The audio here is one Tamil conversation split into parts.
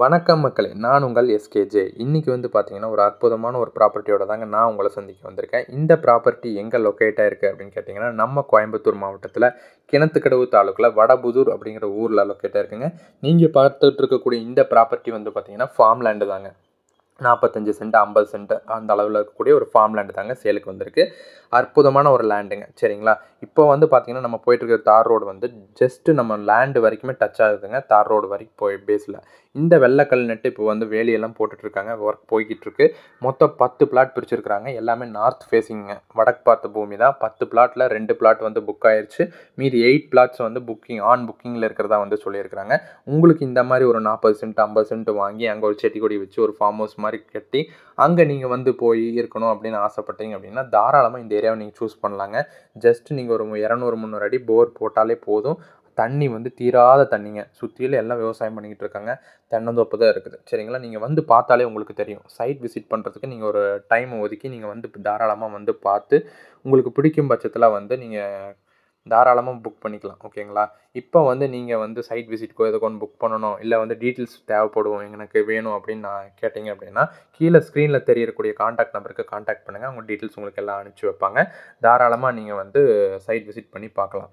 வணக்கம் மக்களே நான் உங்கள் எஸ்கேஜே இன்றைக்கி வந்து பார்த்தீங்கன்னா ஒரு அற்புதமான ஒரு ப்ராப்பர்ட்டியோட தாங்க நான் உங்களை சந்திக்க வந்திருக்கேன் இந்த ப்ராப்பர்ட்டி எங்கே லொக்கேட்டாக இருக்குது அப்படின்னு கேட்டிங்கன்னா நம்ம கோயம்புத்தூர் மாவட்டத்தில் கிணத்துக்கடவு தாலுக்கில் வடபுதூர் அப்படிங்கிற ஊரில் லொக்கேட்டாக இருக்குங்க நீங்கள் பார்த்துட்டு இருக்கக்கூடிய இந்த ப்ராப்பர்ட்டி வந்து பார்த்திங்கன்னா ஃபார்ம் லேண்டு தாங்க நாற்பத்தஞ்சு சென்ட் ஐம்பது சென்ட் அந்த அளவில் இருக்கக்கூடிய ஒரு ஃபார்ம் லேண்டு தாங்க சேலுக்கு வந்திருக்கு அற்புதமான ஒரு லேண்டுங்க சரிங்களா இப்போ வந்து பார்த்திங்கன்னா நம்ம போயிட்டுருக்க தார் ரோடு வந்து ஜஸ்ட்டு நம்ம லேண்டு வரைக்குமே டச் ஆகுதுங்க தார் ரோடு வரைக்கும் போய் பேஸில் இந்த வெள்ளைக்கல் நெட்டு இப்போ வந்து வேலியெல்லாம் போட்டுட்ருக்காங்க ஒர்க் போய்கிட்டு இருக்கு மொத்தம் பத்து பிளாட் பிரிச்சிருக்கிறாங்க எல்லாமே நார்த் ஃபேஸிங்க வடக்கு பார்த்த பூமி தான் பத்து பிளாட்டில் ரெண்டு பிளாட் வந்து புக் ஆயிடுச்சு மீதி எயிட் பிளாட்ஸ் வந்து புக்கிங் ஆன் புக்கிங்கில் இருக்கிறதா வந்து சொல்லியிருக்கிறாங்க உங்களுக்கு இந்த மாதிரி ஒரு நாற்பது சென்ட் ஐம்பது சென்ட் வாங்கி அங்கே ஒரு செட்டி கொடி வச்சு ஒரு ஃபார்ம் ஹவுஸ் மாதிரி மாதிரி கட்டி அங்கே நீங்கள் வந்து போய் இருக்கணும் அப்படின்னு ஆசைப்பட்டீங்க அப்படின்னா தாராளமாக இந்த ஏரியாவை நீங்கள் சூஸ் பண்ணலாங்க ஜஸ்ட் நீங்கள் ஒரு இரநூறு முந்நூறு அடி போர் போட்டாலே போதும் தண்ணி வந்து தீராத தண்ணிங்க சுற்றியில் எல்லாம் விவசாயம் பண்ணிக்கிட்டு இருக்காங்க தென்னந்தோப்பு தான் இருக்குது சரிங்களா நீங்கள் வந்து பார்த்தாலே உங்களுக்கு தெரியும் சைட் விசிட் பண்ணுறதுக்கு நீங்கள் ஒரு டைம் ஒதுக்கி நீங்கள் வந்து தாராளமாக வந்து பார்த்து உங்களுக்கு பிடிக்கும் பட்சத்தில் வந்து நீங்கள் தாராளமாக புக் பண்ணிக்கலாம் ஓகேங்களா இப்போ வந்து நீங்கள் வந்து சைட் விசிட்க்கோ எதுக்கோ ஒன்று புக் பண்ணணும் இல்லை வந்து டீட்டெயில்ஸ் தேவைப்படுவோம் எனக்கு வேணும் அப்படின்னு நான் கேட்டிங்க அப்படின்னா கீழே ஸ்க்ரீனில் தெரியக்கூடிய காண்டாக்ட் நம்பருக்கு காண்டாக்ட் பண்ணுங்கள் அவங்க டீட்டெயில்ஸ் உங்களுக்கு எல்லாம் அனுப்பிச்சி வைப்பாங்க தாராளமாக நீங்கள் வந்து சைட் விசிட் பண்ணி பார்க்கலாம்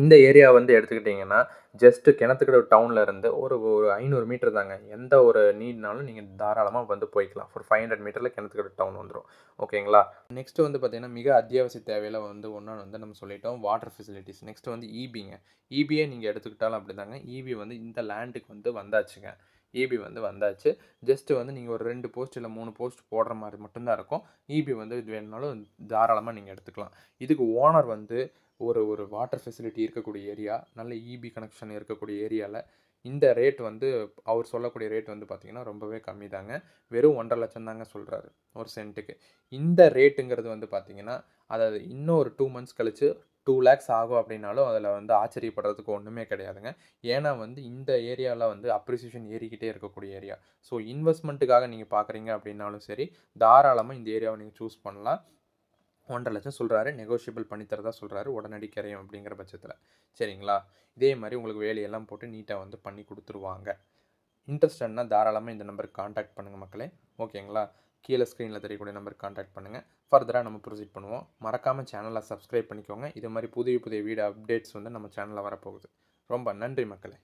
இந்த ஏரியா வந்து எடுத்துக்கிட்டிங்கன்னா ஜஸ்ட்டு கிணத்துக்கிட்ட டவுனில் இருந்து ஒரு ஒரு ஐநூறு மீட்டர் தாங்க எந்த ஒரு நீட்னாலும் நீங்கள் தாராளமாக வந்து போய்க்கலாம் ஒரு ஃபைவ் ஹண்ட்ரட் மீட்டரில் கிணத்துக்கிட்ட டவுன் வந்துடும் ஓகேங்களா நெக்ஸ்ட்டு வந்து பார்த்திங்கன்னா மிக அத்தியாவசிய தேவையில் வந்து ஒன்று வந்து நம்ம சொல்லிட்டோம் வாட்டர் ஃபெசிலிட்டிஸ் நெக்ஸ்ட்டு வந்து இபிங்க e இபியை e நீங்கள் எடுத்துக்கிட்டாலும் அப்படி தாங்க இபி e வந்து இந்த லேண்டுக்கு வந்து வந்தாச்சுங்க இபி வந்து வந்தாச்சு ஜஸ்ட்டு வந்து நீங்கள் ஒரு ரெண்டு போஸ்ட் இல்லை மூணு போஸ்ட் போடுற மாதிரி மட்டும்தான் இருக்கும் இபி வந்து இது வேணுனாலும் தாராளமாக நீங்கள் எடுத்துக்கலாம் இதுக்கு ஓனர் வந்து ஒரு ஒரு வாட்டர் ஃபெசிலிட்டி இருக்கக்கூடிய ஏரியா நல்ல இபி e கனெக்ஷன் இருக்கக்கூடிய ஏரியாவில் இந்த ரேட் வந்து அவர் சொல்லக்கூடிய ரேட் வந்து பார்த்திங்கன்னா ரொம்பவே கம்மி தாங்க வெறும் ஒன்றரை லட்சம் தாங்க சொல்கிறாரு ஒரு சென்ட்டுக்கு இந்த ரேட்டுங்கிறது வந்து பார்த்திங்கன்னா அதாவது இன்னும் ஒரு டூ மந்த்ஸ் கழித்து டூ லேக்ஸ் ஆகும் அப்படின்னாலும் அதில் வந்து ஆச்சரியப்படுறதுக்கு ஒன்றுமே கிடையாதுங்க ஏன்னா வந்து இந்த ஏரியாவில் வந்து அப்ரிசியேஷன் ஏறிக்கிட்டே இருக்கக்கூடிய ஏரியா ஸோ இன்வெஸ்ட்மெண்ட்டுக்காக நீங்கள் பார்க்குறீங்க அப்படின்னாலும் சரி தாராளமாக இந்த ஏரியாவை நீங்கள் சூஸ் பண்ணலாம் ஒன்றரை லட்சம் சொல்கிறாரு நெகோஷியபிள் பண்ணித்தரதா சொல்கிறாரு உடனடி கரையும் அப்படிங்கிற பட்சத்தில் சரிங்களா இதே மாதிரி உங்களுக்கு வேலையெல்லாம் போட்டு நீட்டாக வந்து பண்ணி கொடுத்துருவாங்க இன்ட்ரெஸ்டட்னா தாராளமாக இந்த நம்பருக்கு காண்டாக்ட் பண்ணுங்கள் மக்களே ஓகேங்களா கீழே ஸ்க்ரீனில் தெரியக்கூடிய நம்பருக்கு காண்டாக்ட் பண்ணுங்கள் ஃபர்தராக நம்ம ப்ரொசீட் பண்ணுவோம் மறக்காமல் சேனலை சப்ஸ்கிரைப் பண்ணிக்கோங்க இது மாதிரி புதிய புதிய வீடு அப்டேட்ஸ் வந்து நம்ம சேனலில் வரப்போகுது ரொம்ப நன்றி மக்களே